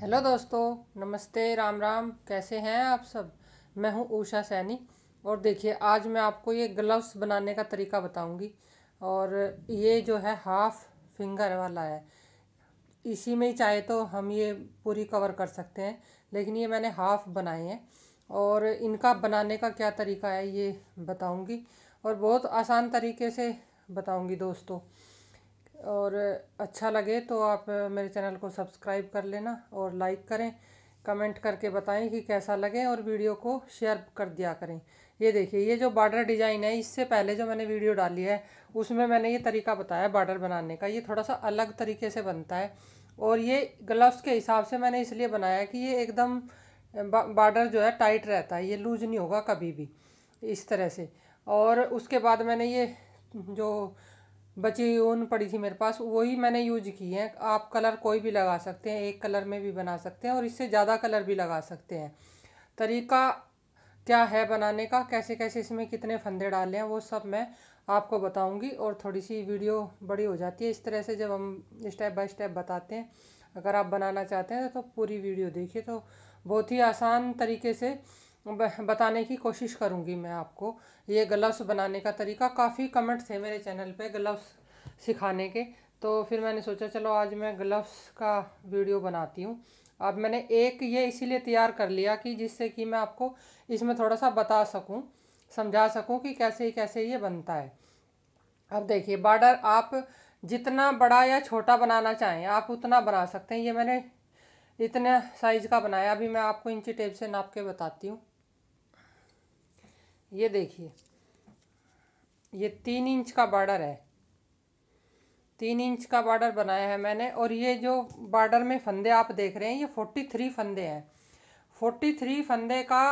hello दोस्तों नमस्ते राम राम कैसे हैं आप सब मैं हूं ऊषा सैनी और देखिए आज मैं आपको ये ग्लव्स बनाने का तरीका बताऊंगी और ये जो है हाफ फिंगर वाला है इसी में ही चाहे तो हम ये पूरी कवर कर सकते हैं लेकिन ये मैंने हाफ बनाए हैं और इनका बनाने का क्या तरीका है ये बताऊंगी और बहुत आसान तरीके से बताऊंगी दोस्तों और अच्छा लगे तो आप मेरे चैनल को सब्सक्राइब कर लेना और लाइक करें कमेंट करके बताएं कि कैसा लगे और वीडियो को शेयर कर दिया करें ये देखिए ये जो बॉर्डर डिज़ाइन है इससे पहले जो मैंने वीडियो डाली है उसमें मैंने ये तरीका बताया बॉर्डर बनाने का ये थोड़ा सा अलग तरीके से बनता है और ये ग्लव्स के हिसाब से मैंने इसलिए बनाया कि ये एकदम बॉर्डर जो है टाइट रहता है ये लूज नहीं होगा कभी भी इस तरह से और उसके बाद मैंने ये जो बची ऊन पड़ी थी मेरे पास वही मैंने यूज की है आप कलर कोई भी लगा सकते हैं एक कलर में भी बना सकते हैं और इससे ज़्यादा कलर भी लगा सकते हैं तरीका क्या है बनाने का कैसे कैसे इसमें कितने फंदे डाले हैं वो सब मैं आपको बताऊंगी और थोड़ी सी वीडियो बड़ी हो जाती है इस तरह से जब हम स्टेप बाय स्टेप बताते हैं अगर आप बनाना चाहते हैं तो पूरी वीडियो देखिए तो बहुत ही आसान तरीके से बताने की कोशिश करूँगी मैं आपको ये ग्लव्स बनाने का तरीका काफ़ी कमेंट थे मेरे चैनल पे ग्लव्स सिखाने के तो फिर मैंने सोचा चलो आज मैं ग्लव्स का वीडियो बनाती हूँ अब मैंने एक ये इसीलिए तैयार कर लिया कि जिससे कि मैं आपको इसमें थोड़ा सा बता सकूँ समझा सकूँ कि कैसे कैसे ये बनता है अब देखिए बॉर्डर आप जितना बड़ा या छोटा बनाना चाहें आप उतना बना सकते हैं ये मैंने इतने साइज़ का बनाया अभी मैं आपको इंची टेप से नाप के बताती हूँ ये देखिए ये तीन इंच का बॉर्डर है तीन इंच का बॉर्डर बनाया है मैंने और ये जो बॉर्डर में फंदे आप देख रहे हैं ये फोर्टी थ्री फंदे हैं फोर्टी थ्री फंदे का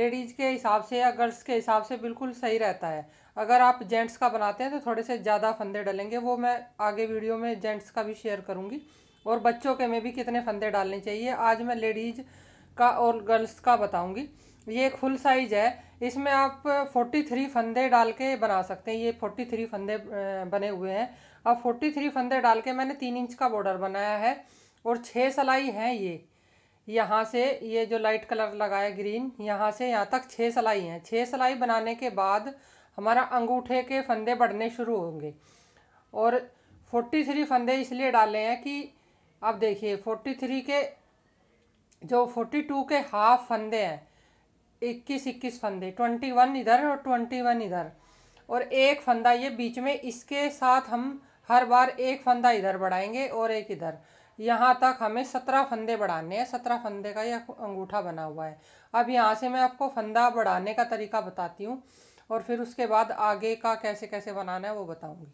लेडीज़ के हिसाब से या गर्ल्स के हिसाब से बिल्कुल सही रहता है अगर आप जेंट्स का बनाते हैं तो थोड़े से ज़्यादा फंदे डलेंगे वो मैं आगे वीडियो में जेंट्स का भी शेयर करूँगी और बच्चों के में भी कितने फंदे डालने चाहिए आज मैं लेडीज़ का और गर्ल्स का बताऊँगी ये फुल साइज है इसमें आप 43 फंदे डाल के बना सकते हैं ये 43 फंदे बने हुए हैं अब 43 फंदे डाल के मैंने तीन इंच का बॉर्डर बनाया है और छः सलाई हैं ये यहाँ से ये जो लाइट कलर लगाया ग्रीन यहाँ से यहाँ तक छः सलाई हैं छः सलाई बनाने के बाद हमारा अंगूठे के फंदे बढ़ने शुरू होंगे और 43 फंदे इसलिए डाले हैं कि आप देखिए 43 के जो 42 के हाफ फंदे हैं इक्कीस इक्कीस फंदे ट्वेंटी वन इधर और ट्वेंटी वन इधर और एक फंदा ये बीच में इसके साथ हम हर बार एक फंदा इधर बढ़ाएंगे और एक इधर यहाँ तक हमें सत्रह फंदे बढ़ाने हैं सत्रह फंदे का ये अंगूठा बना हुआ है अब यहाँ से मैं आपको फंदा बढ़ाने का तरीका बताती हूँ और फिर उसके बाद आगे का कैसे कैसे बनाना है वो बताऊँगी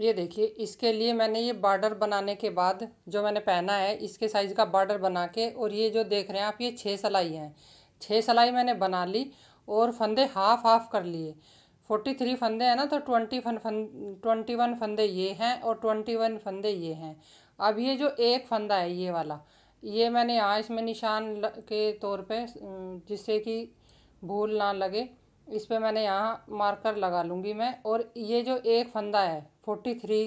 ये देखिए इसके लिए मैंने ये बॉर्डर बनाने के बाद जो मैंने पहना है इसके साइज़ का बॉर्डर बना के और ये जो देख रहे हैं आप ये छः सलाई हैं छः सिलाई मैंने बना ली और फंदे हाफ हाफ कर लिए फोर्टी थ्री फंदे हैं ना तो ट्वेंटी फन फन ट्वेंटी वन फंदे ये हैं और ट्वेंटी वन फंदे ये हैं अब ये जो एक फंदा है ये वाला ये मैंने यहाँ इसमें निशान के तौर पे जिससे कि भूल ना लगे इस पे मैंने यहाँ मार्कर लगा लूँगी मैं और ये जो एक फंदा है फोर्टी थ्री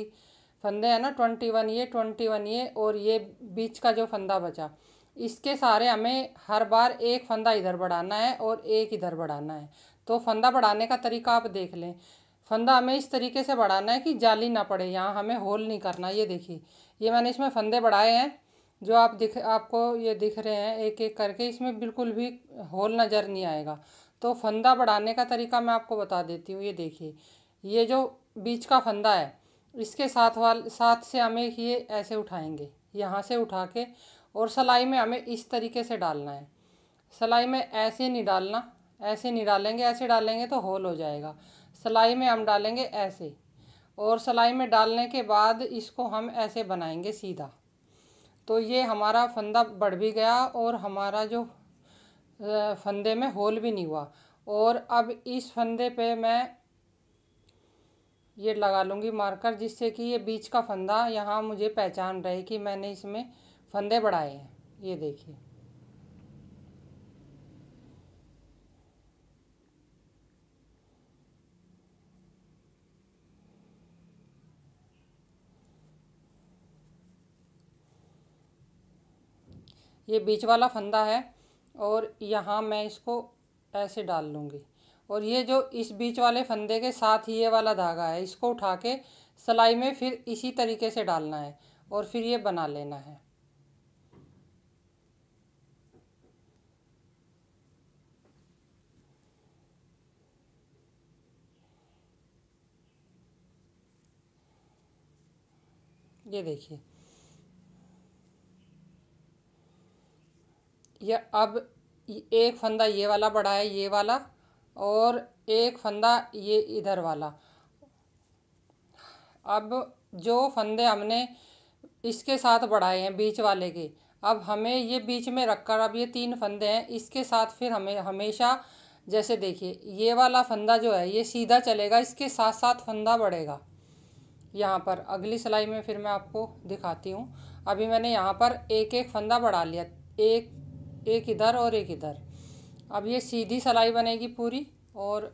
फंदे हैं ना ट्वेंटी वन ये ट्वेंटी वन ये और ये बीच का जो फंदा बचा इसके सारे हमें हर बार एक फंदा इधर बढ़ाना है और एक इधर बढ़ाना है तो फंदा बढ़ाने का तरीका आप देख लें फंदा हमें इस तरीके से बढ़ाना है कि जाली ना पड़े यहाँ हमें होल नहीं करना ये देखिए ये मैंने इसमें फंदे बढ़ाए हैं जो आप दिख आपको ये दिख रहे हैं एक एक करके इसमें बिल्कुल भी होल नज़र नहीं आएगा तो फंदा बढ़ाने का तरीका मैं आपको बता देती हूँ ये देखिए ये जो बीच का फंदा है इसके साथ वाल साथ से हमें ये ऐसे उठाएंगे यहाँ से उठा के और सलाई में हमें इस तरीके से डालना है सलाई में ऐसे नहीं डालना ऐसे नहीं डालेंगे ऐसे डालेंगे तो होल हो जाएगा सलाई में हम डालेंगे ऐसे और सलाई में डालने के बाद इसको हम ऐसे बनाएंगे सीधा तो ये हमारा फंदा बढ़ भी गया और हमारा जो फंदे में होल भी नहीं हुआ और अब इस फंदे पे मैं ये लगा लूँगी मार्कर जिससे कि ये बीच का फंदा यहाँ मुझे पहचान रहे कि मैंने इसमें फंदे बढ़ाए हैं ये देखिए ये बीच वाला फंदा है और यहाँ मैं इसको ऐसे डाल लूँगी और ये जो इस बीच वाले फंदे के साथ ही ये वाला धागा है इसको उठा के सिलाई में फिर इसी तरीके से डालना है और फिर ये बना लेना है ये देखिए ये अब एक फंदा ये वाला बड़ा है ये वाला और एक फंदा ये इधर वाला अब जो फंदे हमने इसके साथ बढ़ाए हैं बीच वाले के अब हमें ये बीच में रखकर अब ये तीन फंदे हैं इसके साथ फिर हमें हमेशा जैसे देखिए ये वाला फंदा जो है ये सीधा चलेगा इसके साथ साथ फंदा बढ़ेगा यहाँ पर अगली सिलाई में फिर मैं आपको दिखाती हूँ अभी मैंने यहाँ पर एक एक फंदा बढ़ा लिया एक एक इधर और एक इधर अब ये सीधी सलाई बनेगी पूरी और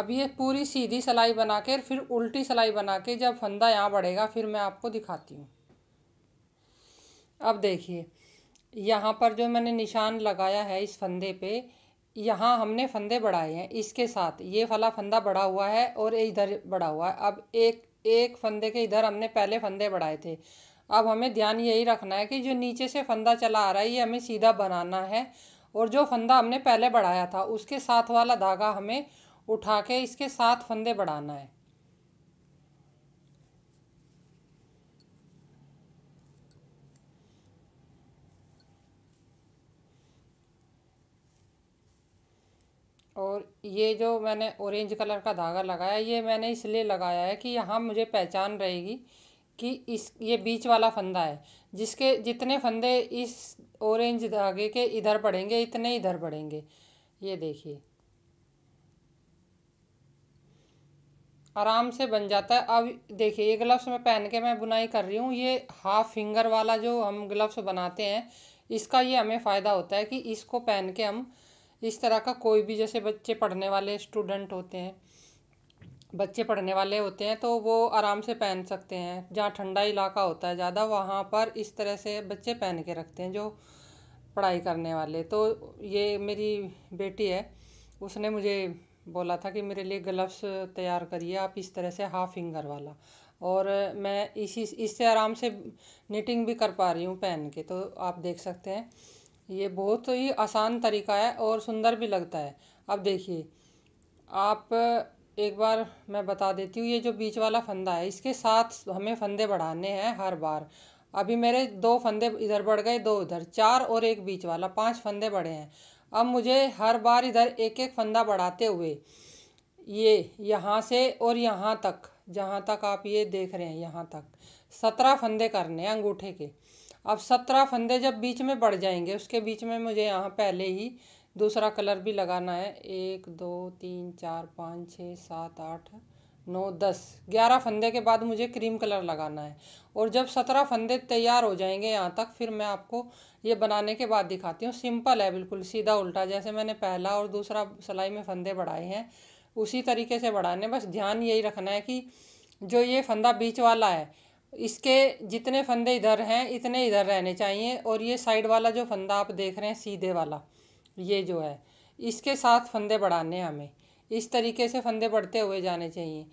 अब ये पूरी सीधी सलाई बना के फिर उल्टी सलाई बना के जब फंदा यहाँ बढ़ेगा फिर मैं आपको दिखाती हूँ अब देखिए यहाँ पर जो मैंने निशान लगाया है इस फंदे पे यहाँ हमने फंदे बढ़ाए हैं इसके साथ ये फला फंदा बढ़ा हुआ है और इधर बढ़ा हुआ है अब एक एक फंदे के इधर हमने पहले फंदे बढ़ाए थे अब हमें ध्यान यही रखना है कि जो नीचे से फंदा चला आ रहा है ये हमें सीधा बनाना है और जो फंदा हमने पहले बढ़ाया था उसके साथ वाला धागा हमें उठा के इसके साथ फंदे बढ़ाना है और ये जो मैंने ऑरेंज कलर का धागा लगाया ये मैंने इसलिए लगाया है कि यहाँ मुझे पहचान रहेगी कि इस ये बीच वाला फंदा है जिसके जितने फंदे इस ऑरेंज धागे के इधर पड़ेंगे इतने इधर पड़ेंगे ये देखिए आराम से बन जाता है अब देखिए ये ग्लव्स में पहन के मैं बुनाई कर रही हूँ ये हाफ फिंगर वाला जो हम ग्लव्स बनाते हैं इसका ये हमें फ़ायदा होता है कि इसको पहन के हम इस तरह का कोई भी जैसे बच्चे पढ़ने वाले स्टूडेंट होते हैं बच्चे पढ़ने वाले होते हैं तो वो आराम से पहन सकते हैं जहाँ ठंडा इलाका होता है ज़्यादा वहाँ पर इस तरह से बच्चे पहन के रखते हैं जो पढ़ाई करने वाले तो ये मेरी बेटी है उसने मुझे बोला था कि मेरे लिए ग्लव्स तैयार करिए आप इस तरह से हाफ फिंगर वाला और मैं इसी इससे आराम से निटिंग भी कर पा रही हूँ पहन के तो आप देख सकते हैं ये बहुत ही आसान तरीका है और सुंदर भी लगता है अब देखिए आप एक बार मैं बता देती हूँ ये जो बीच वाला फंदा है इसके साथ हमें फंदे बढ़ाने हैं हर बार अभी मेरे दो फंदे इधर बढ़ गए दो उधर चार और एक बीच वाला पांच फंदे बढ़े हैं अब मुझे हर बार इधर एक एक फंदा बढ़ाते हुए ये यहाँ से और यहाँ तक जहाँ तक आप ये देख रहे हैं यहाँ तक सत्रह फंदे करने हैं अंगूठे के अब सत्रह फंदे जब बीच में बढ़ जाएंगे उसके बीच में मुझे यहाँ पहले ही दूसरा कलर भी लगाना है एक दो तीन चार पाँच छः सात आठ नौ दस ग्यारह फंदे के बाद मुझे क्रीम कलर लगाना है और जब सत्रह फंदे तैयार हो जाएंगे यहाँ तक फिर मैं आपको ये बनाने के बाद दिखाती हूँ सिंपल है बिल्कुल सीधा उल्टा जैसे मैंने पहला और दूसरा सिलाई में फंदे बढ़ाए हैं उसी तरीके से बढ़ाने बस ध्यान यही रखना है कि जो ये फंदा बीच वाला है इसके जितने फंदे इधर हैं इतने इधर रहने चाहिए और ये साइड वाला जो फंदा आप देख रहे हैं सीधे वाला ये जो है इसके साथ फंदे बढ़ाने हैं हमें इस तरीके से फंदे बढ़ते हुए जाने चाहिए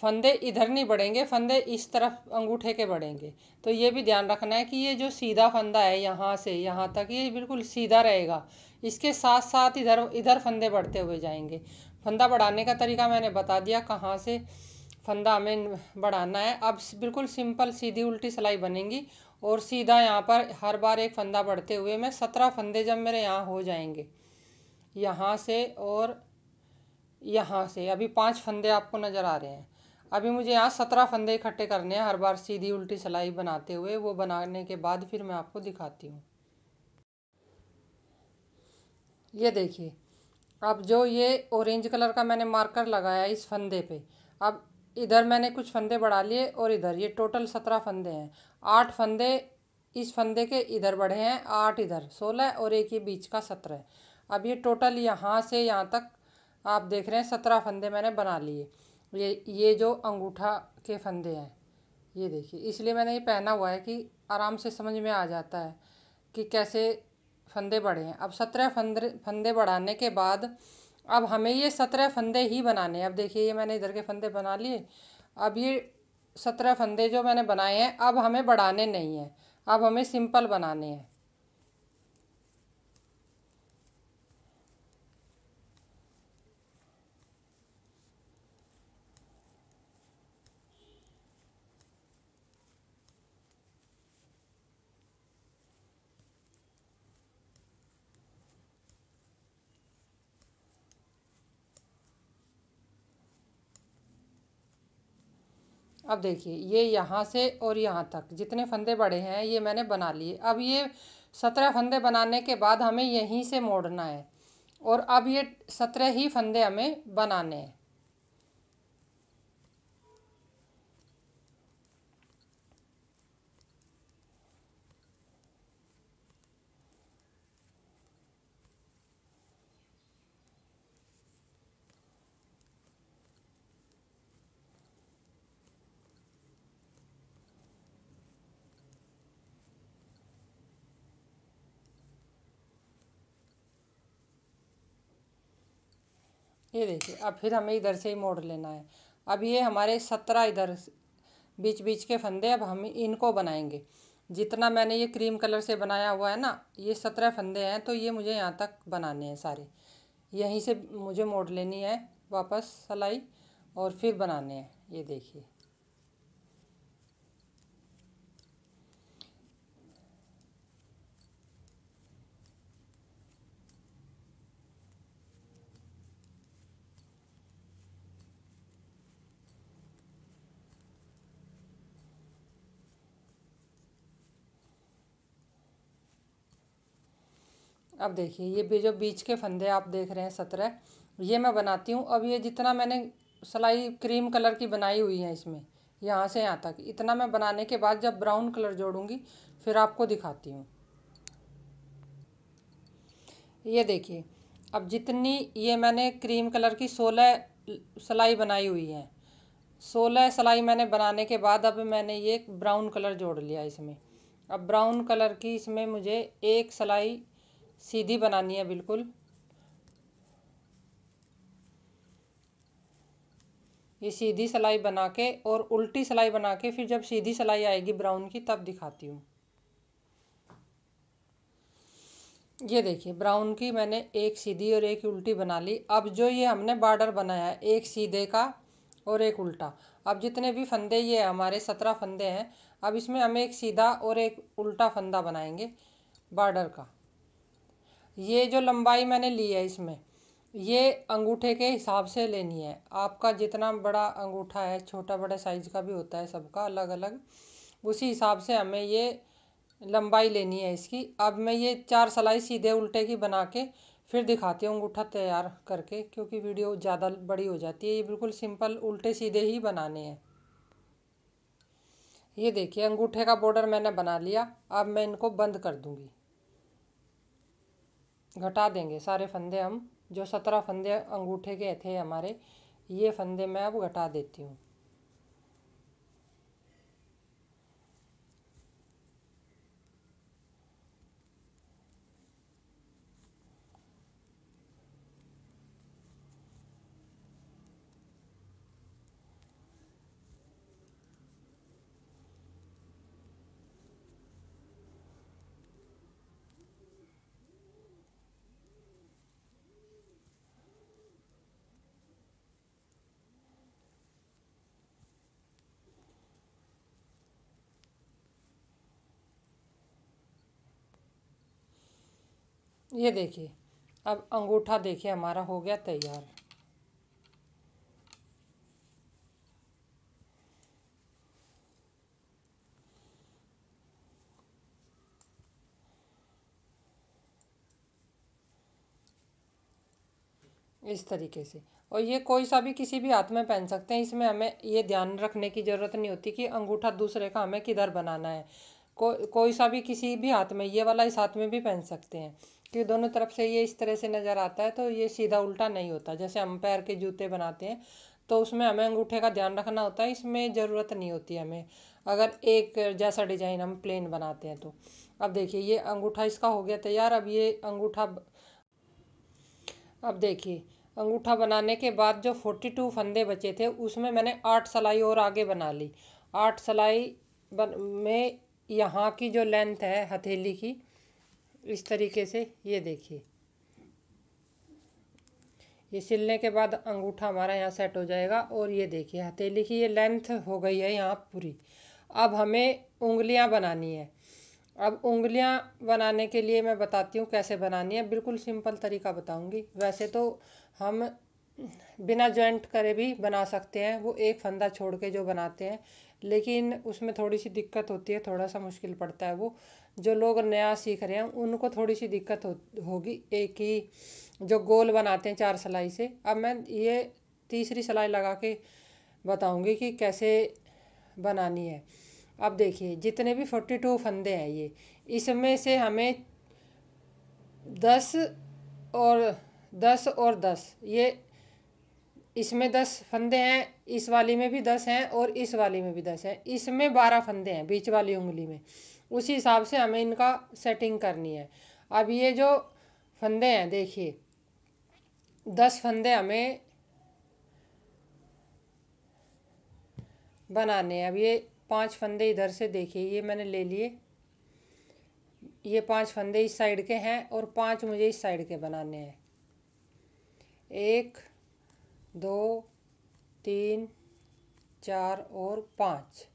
फंदे इधर नहीं बढ़ेंगे फंदे इस तरफ अंगूठे के बढ़ेंगे तो ये भी ध्यान रखना है कि ये जो सीधा फंदा है यहाँ से यहाँ तक ये बिल्कुल सीधा रहेगा इसके साथ साथ इधर इधर फंदे बढ़ते हुए जाएंगे फंदा बढ़ाने का तरीका मैंने बता दिया कहाँ से फंदा हमें बढ़ाना है अब बिल्कुल सिंपल सीधी उल्टी सिलाई बनेंगी और सीधा यहाँ पर हर बार एक फंदा बढ़ते हुए मैं सत्रह फंदे जब मेरे यहाँ हो जाएंगे यहाँ से और यहाँ से अभी पांच फंदे आपको नज़र आ रहे हैं अभी मुझे यहाँ सत्रह फंदे इकट्ठे करने हैं हर बार सीधी उल्टी सिलाई बनाते हुए वो बनाने के बाद फिर मैं आपको दिखाती हूँ ये देखिए अब जो ये ऑरेंज कलर का मैंने मार्कर लगाया इस फंदे पे अब इधर मैंने कुछ फंदे बढ़ा लिए और इधर ये टोटल सत्रह फंदे हैं आठ फंदे इस फंदे के इधर बढ़े हैं आठ इधर सोलह और एक ये बीच का सत्रह अब ये टोटल यहाँ से यहाँ तक आप देख रहे हैं सत्रह फंदे मैंने बना लिए ये ये जो अंगूठा के फंदे हैं ये देखिए इसलिए मैंने ये पहना हुआ है कि आराम से समझ में आ जाता है कि कैसे फंदे बढ़े हैं अब सत्रह फंदे फंदे बढ़ाने के बाद अब हमें ये सत्रह फंदे ही बनाने हैं अब देखिए ये मैंने इधर के फंदे बना लिए अब ये सत्रह फंदे जो मैंने बनाए हैं अब हमें बढ़ाने नहीं हैं अब हमें सिंपल बनाने हैं अब देखिए ये यहाँ से और यहाँ तक जितने फंदे बड़े हैं ये मैंने बना लिए अब ये सत्रह फंदे बनाने के बाद हमें यहीं से मोड़ना है और अब ये सत्रह ही फंदे हमें बनाने हैं ये देखिए अब फिर हमें इधर से ही मोड़ लेना है अब ये हमारे सत्रह इधर बीच बीच के फंदे अब हम इनको बनाएंगे जितना मैंने ये क्रीम कलर से बनाया हुआ है ना ये सत्रह फंदे हैं तो ये मुझे यहाँ तक बनाने हैं सारे यहीं से मुझे मोड़ लेनी है वापस सलाई और फिर बनाने हैं ये देखिए अब देखिए ये भी जो बीच के फंदे आप देख रहे हैं सत्रह ये मैं बनाती हूँ अब ये जितना मैंने सलाई क्रीम कलर की बनाई हुई है इसमें यहाँ से यहाँ तक इतना मैं बनाने के बाद जब ब्राउन कलर जोड़ूँगी फिर आपको दिखाती हूँ ये देखिए अब जितनी ये मैंने क्रीम कलर की सोलह सलाई बनाई हुई है सोलह सलाई मैंने बनाने के बाद अब मैंने ये ब्राउन कलर जोड़ लिया इसमें अब ब्राउन कलर की इसमें मुझे एक सलाई सीधी बनानी है बिल्कुल ये सीधी सिलाई बना के और उल्टी सिलाई बना के फिर जब सीधी सिलाई आएगी ब्राउन की तब दिखाती हूँ ये देखिए ब्राउन की मैंने एक सीधी और एक उल्टी बना ली अब जो ये हमने बॉर्डर बनाया है एक सीधे का और एक उल्टा अब जितने भी फंदे ये हमारे सत्रह फंदे हैं अब इसमें हम एक सीधा और एक उल्टा फंदा बनाएंगे बॉर्डर का ये जो लंबाई मैंने ली है इसमें ये अंगूठे के हिसाब से लेनी है आपका जितना बड़ा अंगूठा है छोटा बड़ा साइज का भी होता है सबका अलग अलग उसी हिसाब से हमें ये लंबाई लेनी है इसकी अब मैं ये चार सलाई सीधे उल्टे की बना के फिर दिखाती हूँ अंगूठा तैयार करके क्योंकि वीडियो ज़्यादा बड़ी हो जाती है ये बिल्कुल सिंपल उल्टे सीधे ही बनाने हैं ये देखिए अंगूठे का बॉर्डर मैंने बना लिया अब मैं इनको बंद कर दूँगी घटा देंगे सारे फंदे हम जो सत्रह फंदे अंगूठे के थे हमारे ये फंदे मैं अब घटा देती हूँ ये देखिए अब अंगूठा देखिए हमारा हो गया तैयार इस तरीके से और ये कोई सा भी किसी भी हाथ में पहन सकते हैं इसमें हमें ये ध्यान रखने की ज़रूरत नहीं होती कि अंगूठा दूसरे का हमें किधर बनाना है को कोई सा भी किसी भी हाथ में ये वाला इस हाथ में भी पहन सकते हैं कि दोनों तरफ से ये इस तरह से नज़र आता है तो ये सीधा उल्टा नहीं होता जैसे अंपायर के जूते बनाते हैं तो उसमें हमें अंगूठे का ध्यान रखना होता है इसमें ज़रूरत नहीं होती हमें अगर एक जैसा डिज़ाइन हम प्लेन बनाते हैं तो अब देखिए ये अंगूठा इसका हो गया तैयार अब ये अंगूठा अब देखिए अंगूठा बनाने के बाद जो फोर्टी टू फंदे बचे थे उसमें मैंने आठ सलाई और आगे बना ली आठ सलाई बन में यहाँ की जो लेंथ है हथेली की इस तरीके से ये देखिए ये सिलने के बाद अंगूठा हमारा यहाँ सेट हो जाएगा और ये देखिए हथेली की ये लेंथ हो गई है यहाँ पूरी अब हमें उंगलियाँ बनानी है अब उंगलियाँ बनाने के लिए मैं बताती हूँ कैसे बनानी है बिल्कुल सिंपल तरीका बताऊँगी वैसे तो हम बिना जॉइंट करे भी बना सकते हैं वो एक फंदा छोड़ के जो बनाते हैं लेकिन उसमें थोड़ी सी दिक्कत होती है थोड़ा सा मुश्किल पड़ता है वो जो लोग नया सीख रहे हैं उनको थोड़ी सी दिक्कत हो होगी एक ही जो गोल बनाते हैं चार सिलाई से अब मैं ये तीसरी सिलाई लगा के बताऊंगी कि कैसे बनानी है अब देखिए जितने भी फोर्टी टू फंदे हैं ये इसमें से हमें दस और दस और दस ये इसमें दस फंदे हैं इस वाली में भी दस हैं और इस वाली में भी दस हैं इसमें बारह फंदे हैं बीच वाली उंगली में उसी हिसाब से हमें इनका सेटिंग करनी है अब ये जो फंदे हैं देखिए दस फंदे हमें बनाने हैं अब ये पांच फंदे इधर से देखिए ये मैंने ले लिए ये पांच फंदे इस साइड के हैं और पांच मुझे इस साइड के बनाने हैं एक दो तीन चार और पाँच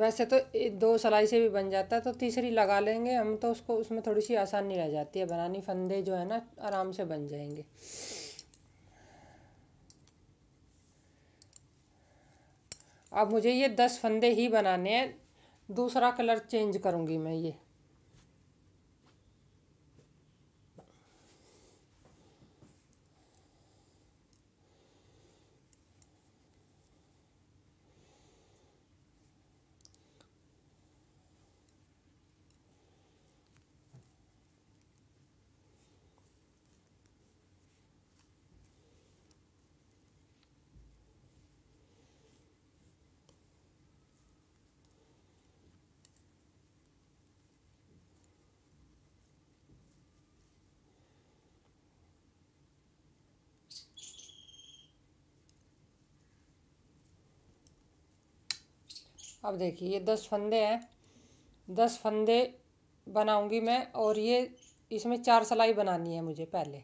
वैसे तो दो सलाई से भी बन जाता है तो तीसरी लगा लेंगे हम तो उसको उसमें थोड़ी सी आसानी रह जाती है बनानी फंदे जो है ना आराम से बन जाएंगे अब मुझे ये दस फंदे ही बनाने हैं दूसरा कलर चेंज करूँगी मैं ये अब देखिए ये दस फंदे हैं दस फंदे बनाऊंगी मैं और ये इसमें चार सलाई बनानी है मुझे पहले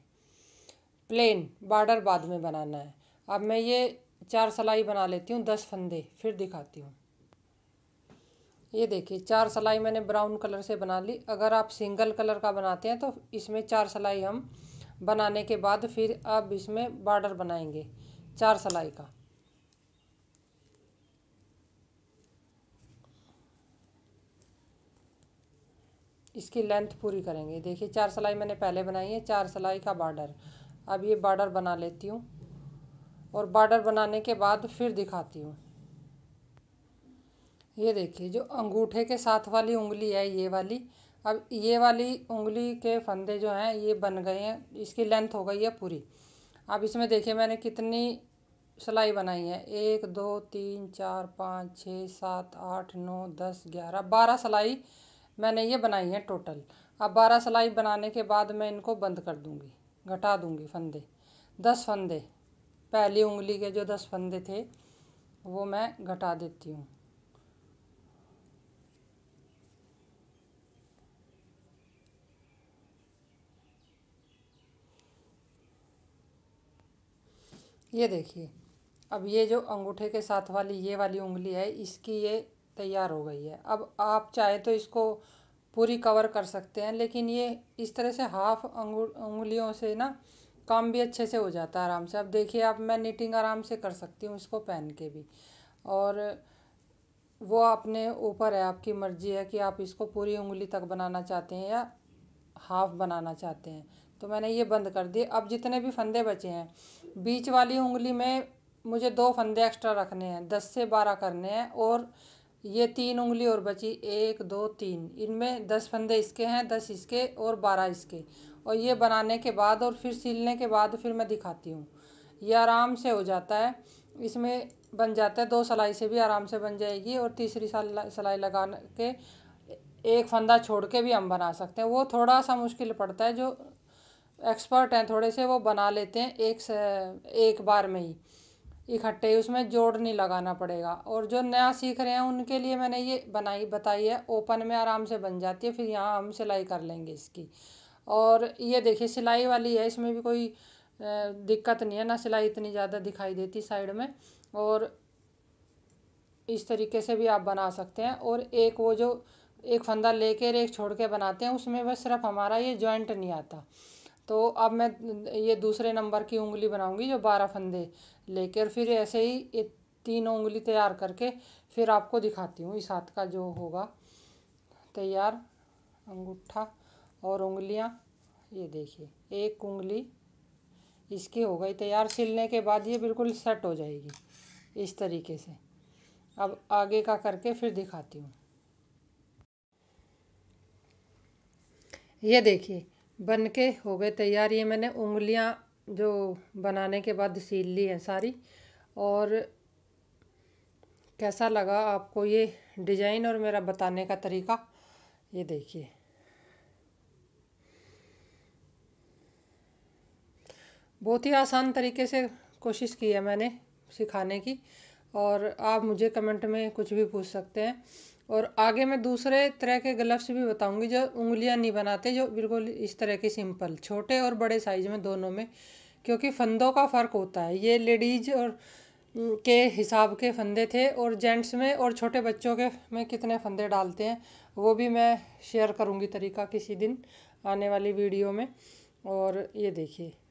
प्लेन बॉर्डर बाद में बनाना है अब मैं ये चार सलाई बना लेती हूँ दस फंदे फिर दिखाती हूँ ये देखिए चार सलाई मैंने ब्राउन कलर से बना ली अगर आप सिंगल कलर का बनाते हैं तो इसमें चार सलाई हम बनाने के बाद फिर अब इसमें बॉर्डर बनाएंगे चार सलाई का इसकी लेंथ पूरी करेंगे देखिए चार सिलाई मैंने पहले बनाई है चार सिलाई का बॉर्डर अब ये बॉर्डर बना लेती हूँ और बॉर्डर बनाने के बाद फिर दिखाती हूँ ये देखिए जो अंगूठे के साथ वाली उंगली है ये वाली अब ये वाली उंगली के फंदे जो हैं ये बन गए हैं इसकी लेंथ हो गई है पूरी अब इसमें देखिए मैंने कितनी सिलाई बनाई है एक दो तीन चार पाँच छः सात आठ नौ दस ग्यारह बारह सिलाई मैंने ये बनाई है टोटल अब बारह सिलाई बनाने के बाद मैं इनको बंद कर दूँगी घटा दूँगी फंदे दस फंदे पहली उंगली के जो दस फंदे थे वो मैं घटा देती हूँ ये देखिए अब ये जो अंगूठे के साथ वाली ये वाली उंगली है इसकी ये तैयार हो गई है अब आप चाहे तो इसको पूरी कवर कर सकते हैं लेकिन ये इस तरह से हाफ उंगलियों से ना काम भी अच्छे से हो जाता है आराम से अब देखिए अब मैं निटिंग आराम से कर सकती हूँ इसको पहन के भी और वो अपने ऊपर है आपकी मर्ज़ी है कि आप इसको पूरी उंगली तक बनाना चाहते हैं या हाफ बनाना चाहते हैं तो मैंने ये बंद कर दिए अब जितने भी फंदे बचे हैं बीच वाली उंगली में मुझे दो फंदे एक्स्ट्रा रखने हैं दस से बारह करने हैं और ये तीन उंगली और बची एक दो तीन इनमें दस फंदे इसके हैं दस इसके और बारह इसके और ये बनाने के बाद और फिर सिलने के बाद फिर मैं दिखाती हूँ ये आराम से हो जाता है इसमें बन जाता है दो सलाई से भी आराम से बन जाएगी और तीसरी सलाई लगा के एक फंदा छोड़ के भी हम बना सकते हैं वो थोड़ा सा मुश्किल पड़ता है जो एक्सपर्ट हैं थोड़े से वो बना लेते हैं एक से एक बार में ही इकट्ठे उसमें जोड़ नहीं लगाना पड़ेगा और जो नया सीख रहे हैं उनके लिए मैंने ये बनाई बताई है ओपन में आराम से बन जाती है फिर यहाँ हम सिलाई कर लेंगे इसकी और ये देखिए सिलाई वाली है इसमें भी कोई दिक्कत नहीं है ना सिलाई इतनी ज़्यादा दिखाई देती साइड में और इस तरीके से भी आप बना सकते हैं और एक वो जो एक फंदा लेकर एक छोड़ के बनाते हैं उसमें बस सिर्फ हमारा ये जॉइंट नहीं आता तो अब मैं ये दूसरे नंबर की उंगली बनाऊंगी जो बारह फंदे लेकर फिर ऐसे ही तीनों उंगली तैयार करके फिर आपको दिखाती हूँ इस हाथ का जो होगा तैयार अंगूठा और उंगलियाँ ये देखिए एक उंगली इसकी हो गई तैयार सिलने के बाद ये बिल्कुल सेट हो जाएगी इस तरीके से अब आगे का करके फिर दिखाती हूँ ये देखिए बन के हो गए तैयार ये मैंने उंगलियां जो बनाने के बाद सील ली हैं सारी और कैसा लगा आपको ये डिज़ाइन और मेरा बताने का तरीका ये देखिए बहुत ही आसान तरीके से कोशिश की है मैंने सिखाने की और आप मुझे कमेंट में कुछ भी पूछ सकते हैं और आगे मैं दूसरे तरह के ग्लव्स भी बताऊंगी जो उंगलियां नहीं बनाते जो बिल्कुल इस तरह के सिंपल छोटे और बड़े साइज़ में दोनों में क्योंकि फंदों का फ़र्क होता है ये लेडीज़ और के हिसाब के फंदे थे और जेंट्स में और छोटे बच्चों के में कितने फंदे डालते हैं वो भी मैं शेयर करूँगी तरीका किसी दिन आने वाली वीडियो में और ये देखिए